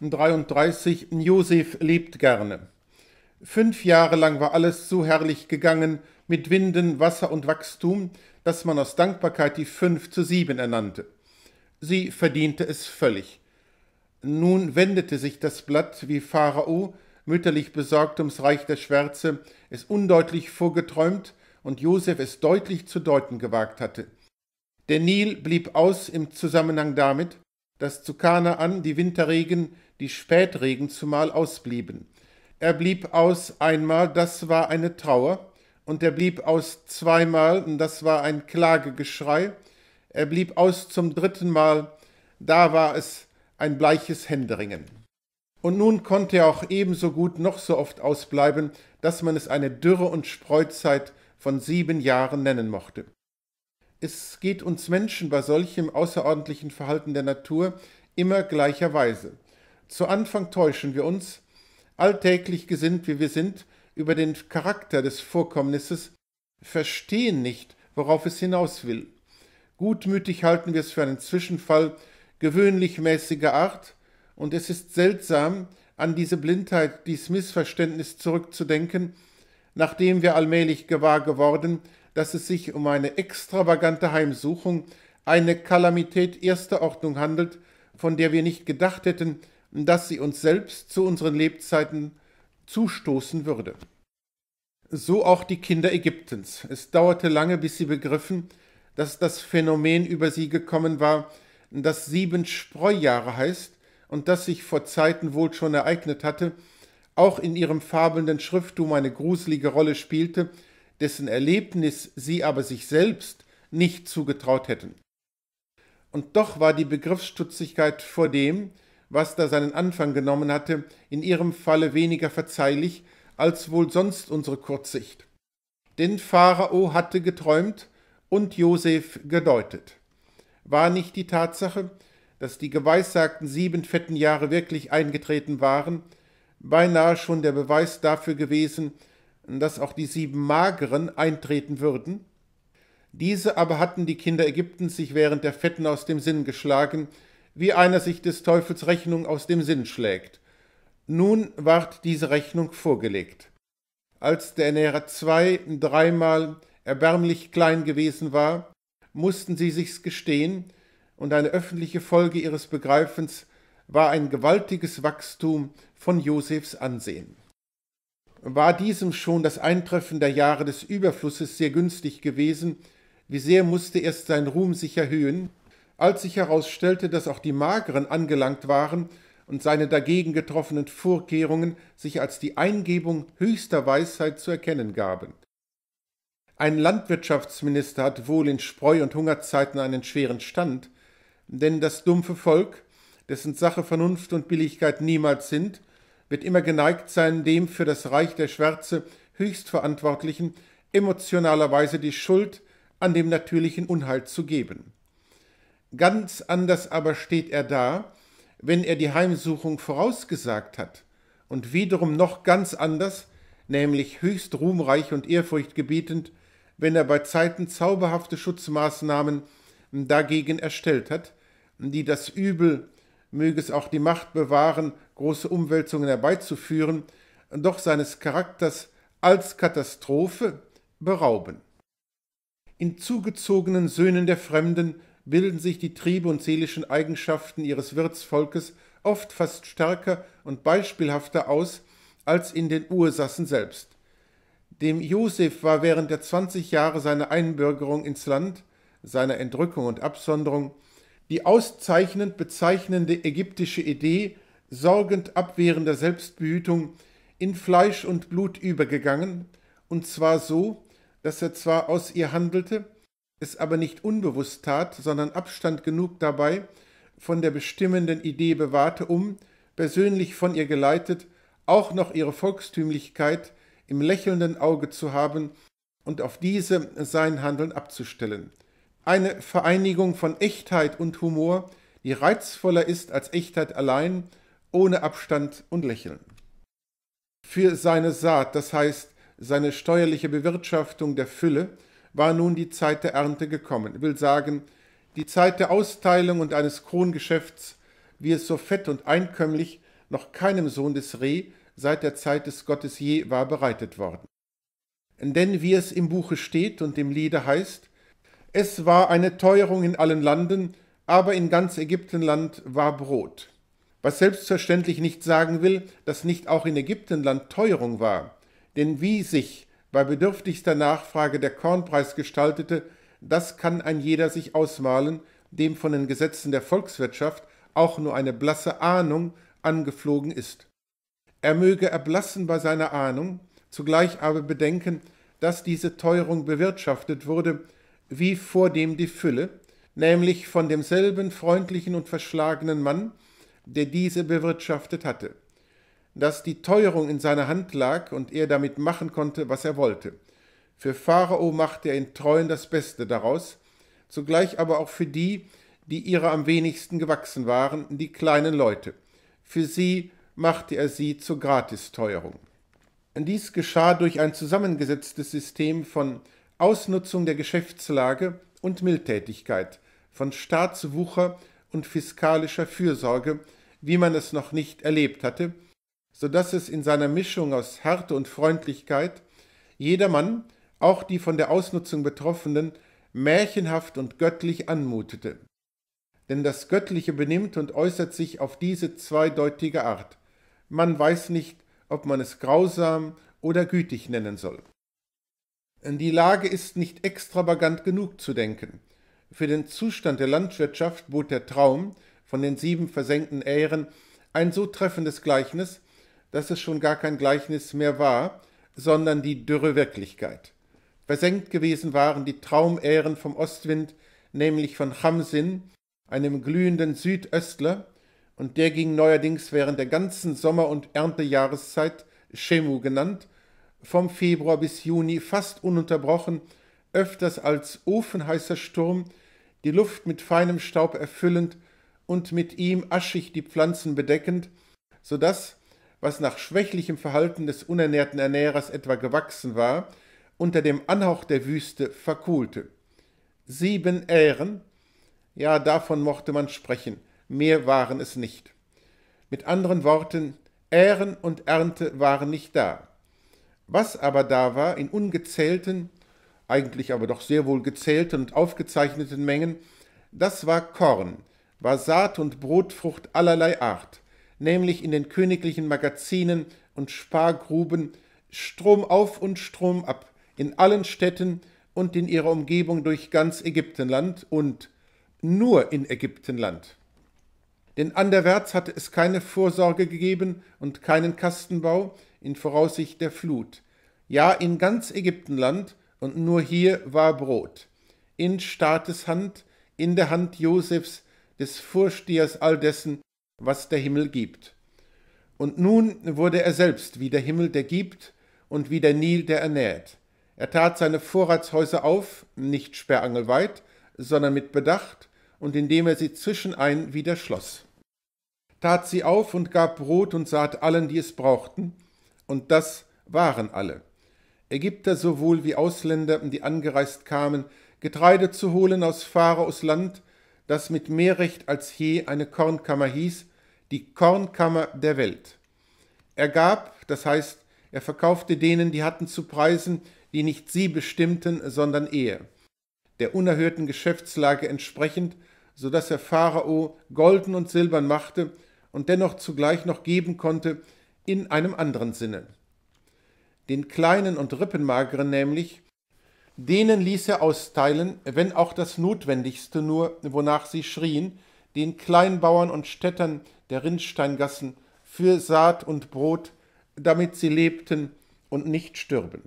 33. Josef lebt gerne. Fünf Jahre lang war alles so herrlich gegangen, mit Winden, Wasser und Wachstum, dass man aus Dankbarkeit die fünf zu sieben ernannte. Sie verdiente es völlig. Nun wendete sich das Blatt, wie Pharao, mütterlich besorgt ums Reich der Schwärze, es undeutlich vorgeträumt und Josef es deutlich zu deuten gewagt hatte. Der Nil blieb aus im Zusammenhang damit, dass zu Kanaan die Winterregen, die Spätregen zumal ausblieben. Er blieb aus einmal, das war eine Trauer, und er blieb aus zweimal, und das war ein Klagegeschrei, er blieb aus zum dritten Mal, da war es ein bleiches Händeringen. Und nun konnte er auch ebenso gut noch so oft ausbleiben, dass man es eine Dürre und Spreuzeit von sieben Jahren nennen mochte. Es geht uns Menschen bei solchem außerordentlichen Verhalten der Natur immer gleicherweise. Zu Anfang täuschen wir uns, alltäglich gesinnt wie wir sind, über den Charakter des Vorkommnisses, verstehen nicht, worauf es hinaus will. Gutmütig halten wir es für einen Zwischenfall gewöhnlich mäßiger Art, und es ist seltsam, an diese Blindheit, dies Missverständnis zurückzudenken, nachdem wir allmählich gewahr geworden, dass es sich um eine extravagante Heimsuchung, eine Kalamität erster Ordnung handelt, von der wir nicht gedacht hätten, dass sie uns selbst zu unseren Lebzeiten zustoßen würde. So auch die Kinder Ägyptens. Es dauerte lange, bis sie begriffen, dass das Phänomen über sie gekommen war, das sieben Spreujahre heißt und das sich vor Zeiten wohl schon ereignet hatte, auch in ihrem fabelnden Schrifttum eine gruselige Rolle spielte, dessen Erlebnis sie aber sich selbst nicht zugetraut hätten. Und doch war die Begriffsstutzigkeit vor dem, was da seinen Anfang genommen hatte, in ihrem Falle weniger verzeihlich als wohl sonst unsere Kurzsicht. Denn Pharao hatte geträumt und Josef gedeutet. War nicht die Tatsache, dass die geweissagten sieben fetten Jahre wirklich eingetreten waren, beinahe schon der Beweis dafür gewesen, dass auch die sieben Mageren eintreten würden. Diese aber hatten die Kinder Ägyptens sich während der Fetten aus dem Sinn geschlagen, wie einer sich des Teufels Rechnung aus dem Sinn schlägt. Nun ward diese Rechnung vorgelegt. Als der Ernährer zwei, dreimal erbärmlich klein gewesen war, mussten sie sich's gestehen, und eine öffentliche Folge ihres Begreifens war ein gewaltiges Wachstum von Josefs Ansehen. War diesem schon das Eintreffen der Jahre des Überflusses sehr günstig gewesen, wie sehr musste erst sein Ruhm sich erhöhen, als sich herausstellte, dass auch die Mageren angelangt waren und seine dagegen getroffenen Vorkehrungen sich als die Eingebung höchster Weisheit zu erkennen gaben. Ein Landwirtschaftsminister hat wohl in Spreu- und Hungerzeiten einen schweren Stand, denn das dumpfe Volk, dessen Sache Vernunft und Billigkeit niemals sind, wird immer geneigt sein, dem für das Reich der Schwärze höchst Verantwortlichen emotionalerweise die Schuld an dem natürlichen Unheil zu geben. Ganz anders aber steht er da, wenn er die Heimsuchung vorausgesagt hat, und wiederum noch ganz anders, nämlich höchst ruhmreich und ehrfurchtgebietend, wenn er bei Zeiten zauberhafte Schutzmaßnahmen dagegen erstellt hat, die das Übel möge es auch die Macht bewahren, große Umwälzungen herbeizuführen, doch seines Charakters als Katastrophe berauben. In zugezogenen Söhnen der Fremden bilden sich die Triebe und seelischen Eigenschaften ihres Wirtsvolkes oft fast stärker und beispielhafter aus als in den Ursassen selbst. Dem Josef war während der zwanzig Jahre seiner Einbürgerung ins Land, seiner Entrückung und Absonderung die auszeichnend bezeichnende ägyptische Idee sorgend abwehrender Selbstbehütung in Fleisch und Blut übergegangen, und zwar so, dass er zwar aus ihr handelte, es aber nicht unbewusst tat, sondern Abstand genug dabei von der bestimmenden Idee bewahrte, um, persönlich von ihr geleitet, auch noch ihre Volkstümlichkeit im lächelnden Auge zu haben und auf diese sein Handeln abzustellen eine Vereinigung von Echtheit und Humor, die reizvoller ist als Echtheit allein, ohne Abstand und Lächeln. Für seine Saat, das heißt seine steuerliche Bewirtschaftung der Fülle, war nun die Zeit der Ernte gekommen, Ich will sagen, die Zeit der Austeilung und eines Krongeschäfts, wie es so fett und einkömmlich noch keinem Sohn des Reh seit der Zeit des Gottes je war bereitet worden. Denn wie es im Buche steht und im Liede heißt, es war eine Teuerung in allen Landen, aber in ganz Ägyptenland war Brot. Was selbstverständlich nicht sagen will, dass nicht auch in Ägyptenland Teuerung war, denn wie sich bei bedürftigster Nachfrage der Kornpreis gestaltete, das kann ein jeder sich ausmalen, dem von den Gesetzen der Volkswirtschaft auch nur eine blasse Ahnung angeflogen ist. Er möge erblassen bei seiner Ahnung, zugleich aber bedenken, dass diese Teuerung bewirtschaftet wurde wie vordem die Fülle, nämlich von demselben freundlichen und verschlagenen Mann, der diese bewirtschaftet hatte, dass die Teuerung in seiner Hand lag und er damit machen konnte, was er wollte. Für Pharao machte er in Treuen das Beste daraus, zugleich aber auch für die, die ihrer am wenigsten gewachsen waren, die kleinen Leute. Für sie machte er sie zur Gratisteuerung. Dies geschah durch ein zusammengesetztes System von Ausnutzung der Geschäftslage und Mildtätigkeit, von Staatswucher und fiskalischer Fürsorge, wie man es noch nicht erlebt hatte, so dass es in seiner Mischung aus Härte und Freundlichkeit jedermann, auch die von der Ausnutzung Betroffenen, märchenhaft und göttlich anmutete. Denn das Göttliche benimmt und äußert sich auf diese zweideutige Art. Man weiß nicht, ob man es grausam oder gütig nennen soll. Die Lage ist nicht extravagant genug zu denken. Für den Zustand der Landwirtschaft bot der Traum von den sieben versenkten Ähren ein so treffendes Gleichnis, dass es schon gar kein Gleichnis mehr war, sondern die dürre Wirklichkeit. Versenkt gewesen waren die Traumähren vom Ostwind, nämlich von Chamsin, einem glühenden Südöstler, und der ging neuerdings während der ganzen Sommer- und Erntejahreszeit Schemu genannt, vom Februar bis Juni fast ununterbrochen, öfters als ofenheißer Sturm, die Luft mit feinem Staub erfüllend und mit ihm aschig die Pflanzen bedeckend, so daß, was nach schwächlichem Verhalten des unernährten Ernährers etwa gewachsen war, unter dem Anhauch der Wüste verkohlte. Sieben Ähren, ja, davon mochte man sprechen, mehr waren es nicht. Mit anderen Worten, Ähren und Ernte waren nicht da. Was aber da war, in ungezählten, eigentlich aber doch sehr wohl gezählten und aufgezeichneten Mengen, das war Korn, war Saat und Brotfrucht allerlei Art, nämlich in den königlichen Magazinen und Spargruben, stromauf und stromab, in allen Städten und in ihrer Umgebung durch ganz Ägyptenland und nur in Ägyptenland. Denn anderwärts hatte es keine Vorsorge gegeben und keinen Kastenbau, in Voraussicht der Flut. Ja, in ganz Ägyptenland, und nur hier war Brot. In Staates Hand, in der Hand Josefs, des Vorstehers all dessen, was der Himmel gibt. Und nun wurde er selbst wie der Himmel, der gibt, und wie der Nil, der ernährt. Er tat seine Vorratshäuser auf, nicht sperrangelweit, sondern mit Bedacht, und indem er sie zwischenein wieder schloss. Tat sie auf und gab Brot und Saat allen, die es brauchten, und das waren alle. Ägypter sowohl wie Ausländer, die angereist kamen, Getreide zu holen aus Pharaos Land, das mit mehr Recht als je eine Kornkammer hieß, die Kornkammer der Welt. Er gab, das heißt, er verkaufte denen, die hatten zu Preisen, die nicht sie bestimmten, sondern er, der unerhörten Geschäftslage entsprechend, so daß er Pharao golden und silbern machte und dennoch zugleich noch geben konnte, in einem anderen Sinne. Den kleinen und rippenmageren nämlich, denen ließ er austeilen, wenn auch das Notwendigste nur, wonach sie schrien, den Kleinbauern und Städtern der Rinnsteingassen für Saat und Brot, damit sie lebten und nicht stürben.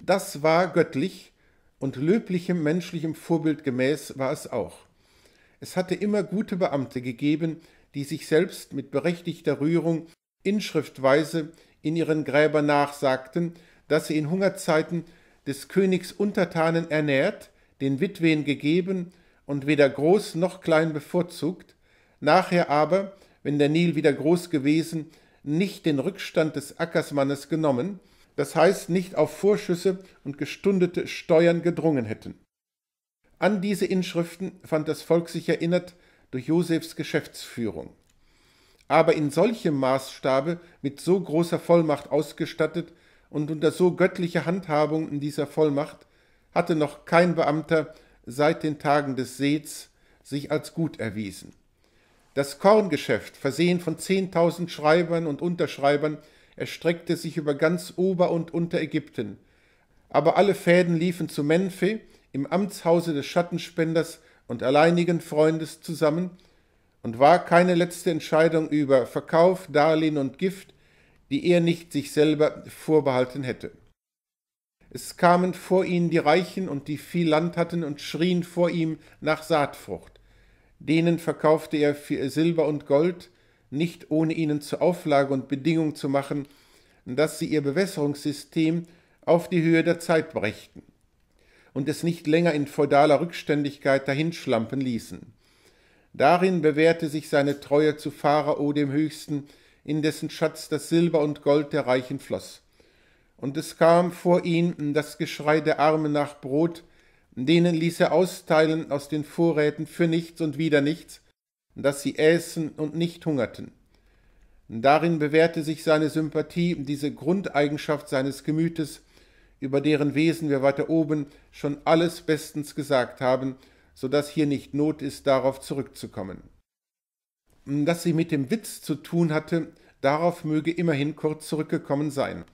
Das war göttlich und löblichem menschlichem Vorbild gemäß war es auch. Es hatte immer gute Beamte gegeben, die sich selbst mit berechtigter Rührung inschriftweise in ihren Gräbern nachsagten, dass sie in Hungerzeiten des Königs Untertanen ernährt, den Witwen gegeben und weder groß noch klein bevorzugt, nachher aber, wenn der Nil wieder groß gewesen, nicht den Rückstand des Ackersmannes genommen, das heißt nicht auf Vorschüsse und gestundete Steuern gedrungen hätten. An diese Inschriften fand das Volk sich erinnert durch Josefs Geschäftsführung aber in solchem Maßstabe mit so großer Vollmacht ausgestattet und unter so göttlicher Handhabung in dieser Vollmacht hatte noch kein Beamter seit den Tagen des Seeds sich als gut erwiesen. Das Korngeschäft, versehen von zehntausend Schreibern und Unterschreibern, erstreckte sich über ganz Ober- und Unterägypten. Aber alle Fäden liefen zu Menfe, im Amtshause des Schattenspenders und alleinigen Freundes zusammen, und war keine letzte Entscheidung über Verkauf, Darlehen und Gift, die er nicht sich selber vorbehalten hätte. Es kamen vor ihn die Reichen und die viel Land hatten und schrien vor ihm nach Saatfrucht. Denen verkaufte er für Silber und Gold, nicht ohne ihnen zur Auflage und Bedingung zu machen, dass sie ihr Bewässerungssystem auf die Höhe der Zeit brächten und es nicht länger in feudaler Rückständigkeit dahinschlampen ließen. Darin bewährte sich seine Treue zu Pharao dem Höchsten, in dessen Schatz das Silber und Gold der Reichen floss. Und es kam vor ihn das Geschrei der Armen nach Brot, denen ließ er austeilen aus den Vorräten für nichts und wieder nichts, dass sie äßen und nicht hungerten. Darin bewährte sich seine Sympathie, diese Grundeigenschaft seines Gemütes, über deren Wesen wir weiter oben schon alles bestens gesagt haben, sodass hier nicht Not ist, darauf zurückzukommen. Hm, dass sie mit dem Witz zu tun hatte, darauf möge immerhin kurz zurückgekommen sein.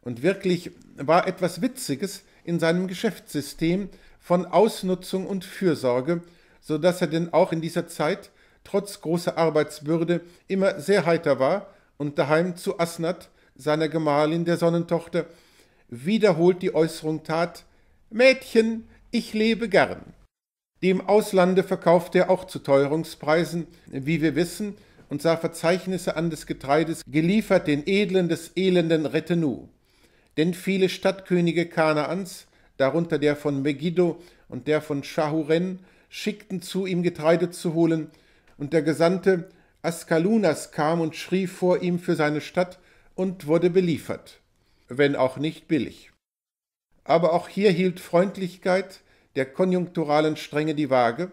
Und wirklich war etwas Witziges in seinem Geschäftssystem von Ausnutzung und Fürsorge, so dass er denn auch in dieser Zeit, trotz großer Arbeitsbürde, immer sehr heiter war und daheim zu Asnat, seiner Gemahlin, der Sonnentochter, wiederholt die Äußerung tat: Mädchen, ich lebe gern. Die im Auslande verkaufte er auch zu Teuerungspreisen, wie wir wissen, und sah Verzeichnisse an des Getreides, geliefert den Edlen des elenden Retenu. Denn viele Stadtkönige Kanaans, darunter der von Megiddo und der von Shahuren, schickten zu ihm Getreide zu holen, und der Gesandte Askalunas kam und schrie vor ihm für seine Stadt und wurde beliefert, wenn auch nicht billig. Aber auch hier hielt Freundlichkeit, der konjunkturalen Strenge die Waage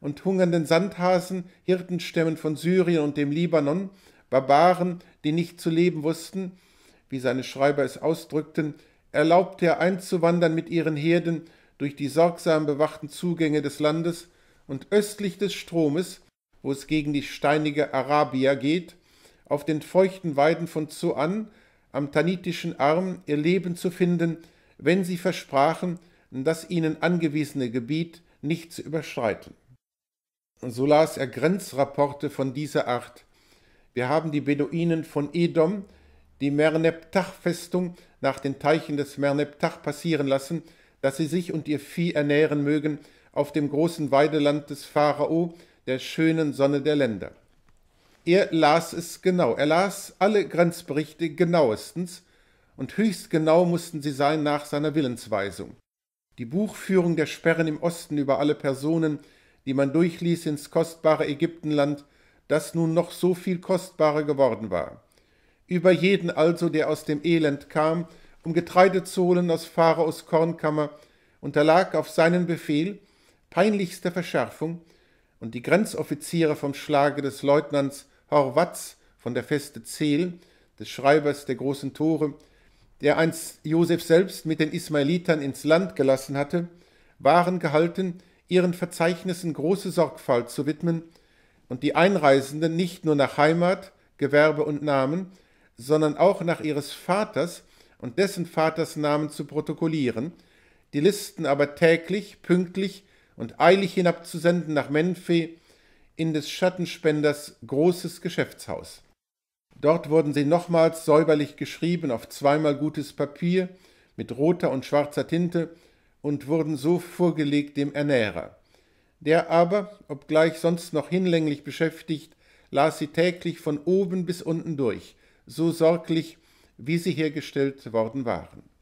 und hungernden Sandhasen, Hirtenstämmen von Syrien und dem Libanon, Barbaren, die nicht zu leben wussten, wie seine Schreiber es ausdrückten, erlaubte er einzuwandern mit ihren Herden durch die sorgsam bewachten Zugänge des Landes und östlich des Stromes, wo es gegen die steinige Arabia geht, auf den feuchten Weiden von Zoan am Tanitischen Arm ihr Leben zu finden, wenn sie versprachen, das ihnen angewiesene Gebiet nicht zu überschreiten. So las er Grenzrapporte von dieser Art. Wir haben die Beduinen von Edom, die Merneptach-Festung nach den Teichen des Merneptach passieren lassen, dass sie sich und ihr Vieh ernähren mögen auf dem großen Weideland des Pharao, der schönen Sonne der Länder. Er las es genau, er las alle Grenzberichte genauestens, und höchst genau mussten sie sein nach seiner Willensweisung. Die Buchführung der Sperren im Osten über alle Personen, die man durchließ ins kostbare Ägyptenland, das nun noch so viel kostbarer geworden war. Über jeden also, der aus dem Elend kam, um Getreide zu holen aus Pharaos Kornkammer, unterlag auf seinen Befehl peinlichster Verschärfung, und die Grenzoffiziere vom Schlage des Leutnants Horvatz von der Feste Zehl, des Schreibers der großen Tore, der einst Josef selbst mit den Ismailitern ins Land gelassen hatte, waren gehalten, ihren Verzeichnissen große Sorgfalt zu widmen und die Einreisenden nicht nur nach Heimat, Gewerbe und Namen, sondern auch nach ihres Vaters und dessen Vaters Namen zu protokollieren, die Listen aber täglich, pünktlich und eilig hinabzusenden nach Menfe in des Schattenspenders großes Geschäftshaus. Dort wurden sie nochmals säuberlich geschrieben auf zweimal gutes Papier mit roter und schwarzer Tinte und wurden so vorgelegt dem Ernährer. Der aber, obgleich sonst noch hinlänglich beschäftigt, las sie täglich von oben bis unten durch, so sorglich, wie sie hergestellt worden waren.